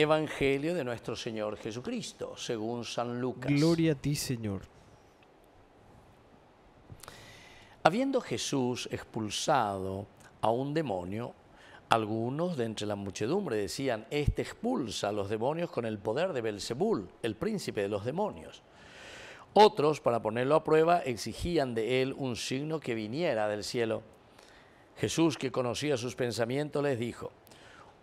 Evangelio de nuestro Señor Jesucristo, según San Lucas. Gloria a ti, Señor. Habiendo Jesús expulsado a un demonio, algunos de entre la muchedumbre decían, este expulsa a los demonios con el poder de Belzebul, el príncipe de los demonios. Otros, para ponerlo a prueba, exigían de él un signo que viniera del cielo. Jesús, que conocía sus pensamientos, les dijo,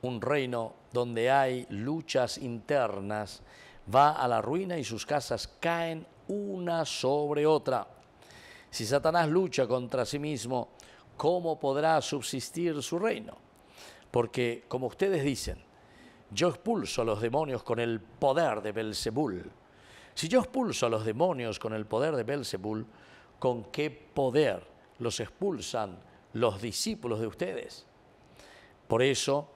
un reino donde hay luchas internas va a la ruina y sus casas caen una sobre otra. Si Satanás lucha contra sí mismo, ¿cómo podrá subsistir su reino? Porque, como ustedes dicen, yo expulso a los demonios con el poder de Belzebul. Si yo expulso a los demonios con el poder de Belzebul, ¿con qué poder los expulsan los discípulos de ustedes? Por eso,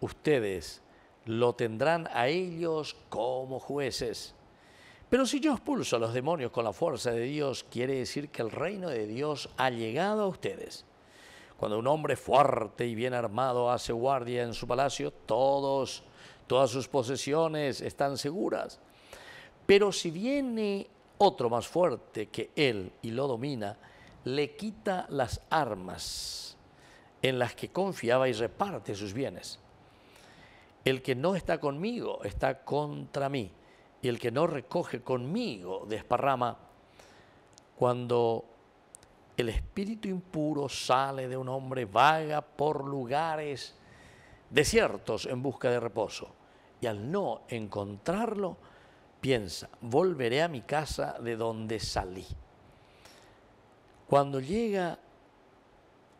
ustedes lo tendrán a ellos como jueces. Pero si yo expulso a los demonios con la fuerza de Dios, quiere decir que el reino de Dios ha llegado a ustedes. Cuando un hombre fuerte y bien armado hace guardia en su palacio, todos, todas sus posesiones están seguras. Pero si viene otro más fuerte que él y lo domina, le quita las armas en las que confiaba y reparte sus bienes. El que no está conmigo está contra mí, y el que no recoge conmigo desparrama. Cuando el espíritu impuro sale de un hombre, vaga por lugares desiertos en busca de reposo, y al no encontrarlo, piensa, volveré a mi casa de donde salí. Cuando llega,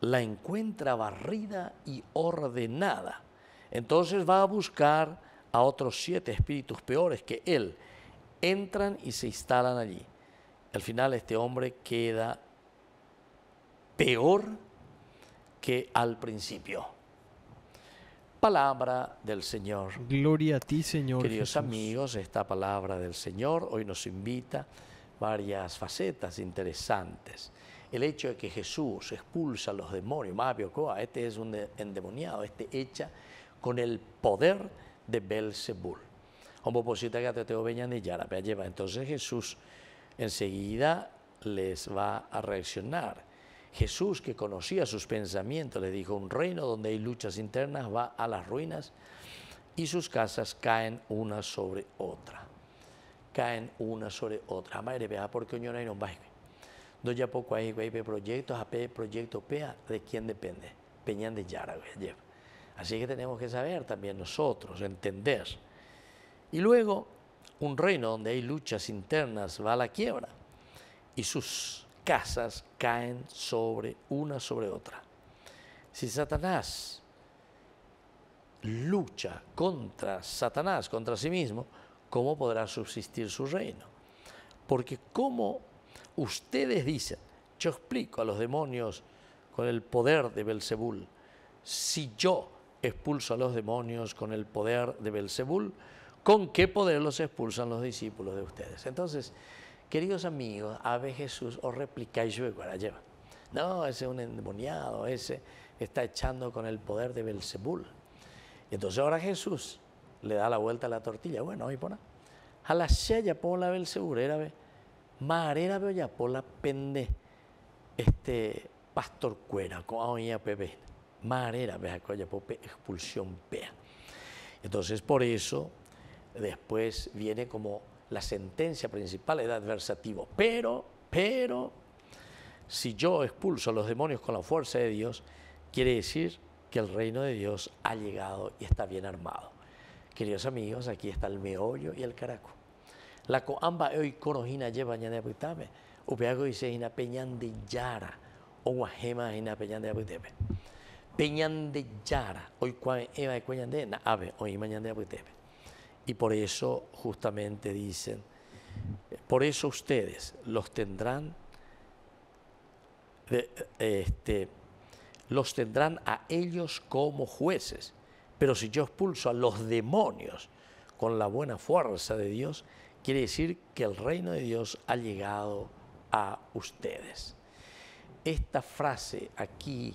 la encuentra barrida y ordenada entonces va a buscar a otros siete espíritus peores que él. Entran y se instalan allí. Al final este hombre queda peor que al principio. Palabra del Señor. Gloria a ti, Señor. Queridos amigos, esta palabra del Señor hoy nos invita varias facetas interesantes. El hecho de que Jesús expulsa a los demonios, Mabio Coa, ah, este es un endemoniado, este echa con el poder de Belzebul. Pues lleva. Entonces Jesús enseguida les va a reaccionar. Jesús, que conocía sus pensamientos, le dijo, un reino donde hay luchas internas va a las ruinas y sus casas caen una sobre otra. Caen una sobre otra. Madre, vea porque yo no va ya poco hay proyectos, a proyecto PEA, ¿de quién depende? Peñan de Yara, lleva. Así que tenemos que saber también nosotros, entender. Y luego, un reino donde hay luchas internas va a la quiebra y sus casas caen sobre una sobre otra. Si Satanás lucha contra Satanás, contra sí mismo, ¿cómo podrá subsistir su reino? Porque como ustedes dicen, yo explico a los demonios con el poder de Belzebul, si yo expulso a los demonios con el poder de Belzebul. ¿Con qué poder los expulsan los discípulos de ustedes? Entonces, queridos amigos, ave Jesús, os replicáis yo para lleva. No, ese es un endemoniado, ese está echando con el poder de Belzebul. Entonces ahora Jesús le da la vuelta a la tortilla. Bueno, y pone. A la silla por la Belzebul, era ve. Marera ya la pende. Este pastor cuera, con a pepe. Marera, pop expulsión PEA. Entonces, por eso, después viene como la sentencia principal, el adversativo. Pero, pero, si yo expulso a los demonios con la fuerza de Dios, quiere decir que el reino de Dios ha llegado y está bien armado. Queridos amigos, aquí está el meollo y el caraco. La coamba hoy corojina lleva ñane apuitame. Upeago dice peñan de yara. O guajema peñan de apuitame de yara, hoy eva de mañana Y por eso justamente dicen, por eso ustedes los tendrán, este, los tendrán a ellos como jueces. Pero si yo expulso a los demonios con la buena fuerza de Dios, quiere decir que el reino de Dios ha llegado a ustedes. Esta frase aquí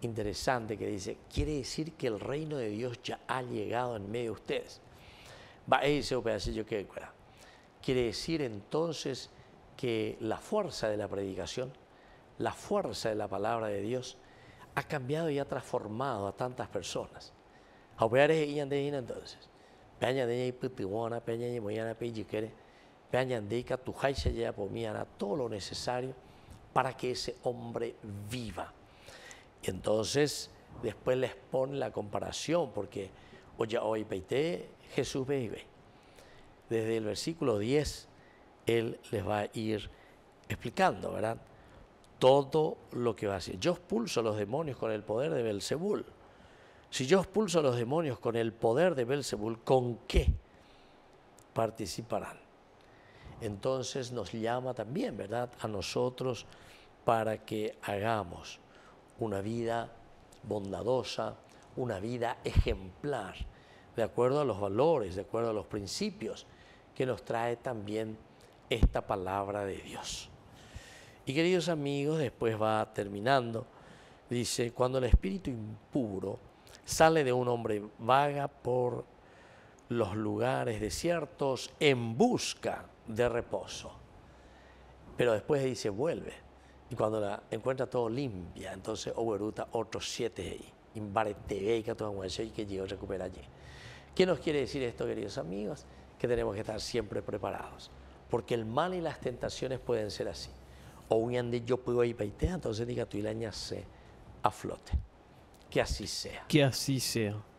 interesante que dice, quiere decir que el reino de Dios ya ha llegado en medio de ustedes. Va, ese pedacillo que Quiere decir entonces que la fuerza de la predicación, la fuerza de la palabra de Dios, ha cambiado y ha transformado a tantas personas. A entonces. todo lo necesario para que ese hombre viva. Y entonces después les pone la comparación, porque oye, hoy peité, Jesús ve. Desde el versículo 10, Él les va a ir explicando, ¿verdad? Todo lo que va a hacer. Yo expulso a los demonios con el poder de Belzebul. Si yo expulso a los demonios con el poder de Belzebul, ¿con qué participarán? Entonces nos llama también, ¿verdad?, a nosotros para que hagamos una vida bondadosa, una vida ejemplar, de acuerdo a los valores, de acuerdo a los principios que nos trae también esta palabra de Dios. Y queridos amigos, después va terminando, dice, cuando el espíritu impuro sale de un hombre, vaga por los lugares desiertos en busca de reposo. Pero después dice, vuelve y cuando la encuentra todo limpia, entonces Oberuta otros siete ahí. Imbaretebeica, y que llegó a recuperar allí. ¿Qué nos quiere decir esto, queridos amigos? Que tenemos que estar siempre preparados. Porque el mal y las tentaciones pueden ser así. O un ande yo puedo ir entonces diga y y se a flote. Que así sea. Que así sea.